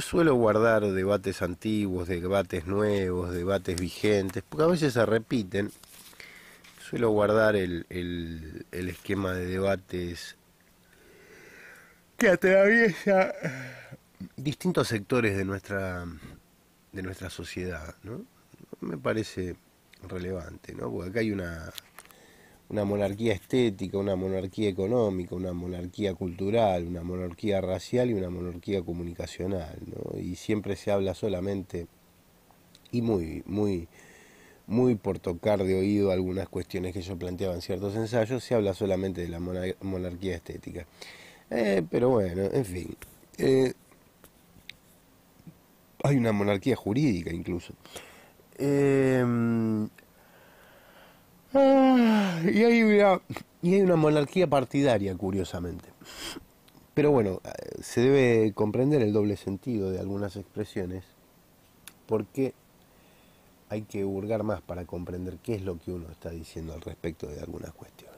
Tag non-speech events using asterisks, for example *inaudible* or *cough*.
suelo guardar debates antiguos, debates nuevos, debates vigentes, porque a veces se repiten. Suelo guardar el, esquema de debates que atraviesa distintos sectores de nuestra, de nuestra sociedad, ¿no? Me parece relevante, ¿no? Porque acá hay una una monarquía estética, una monarquía económica, una monarquía cultural, una monarquía racial y una monarquía comunicacional, Y siempre se habla solamente y muy, muy, muy por tocar de oído algunas cuestiones que yo planteaba en ciertos ensayos, se habla solamente de la monarquía estética. Eh, pero bueno, en fin. Eh, hay una monarquía jurídica incluso. Eh, *laughs* Y hay una, monarquía partidaria, curiosamente. Pero bueno, eh, se debe comprender el doble sentido de algunas expresiones, porque hay que hurgar más para comprender qué es lo que uno está diciendo al respecto de algunas cuestiones.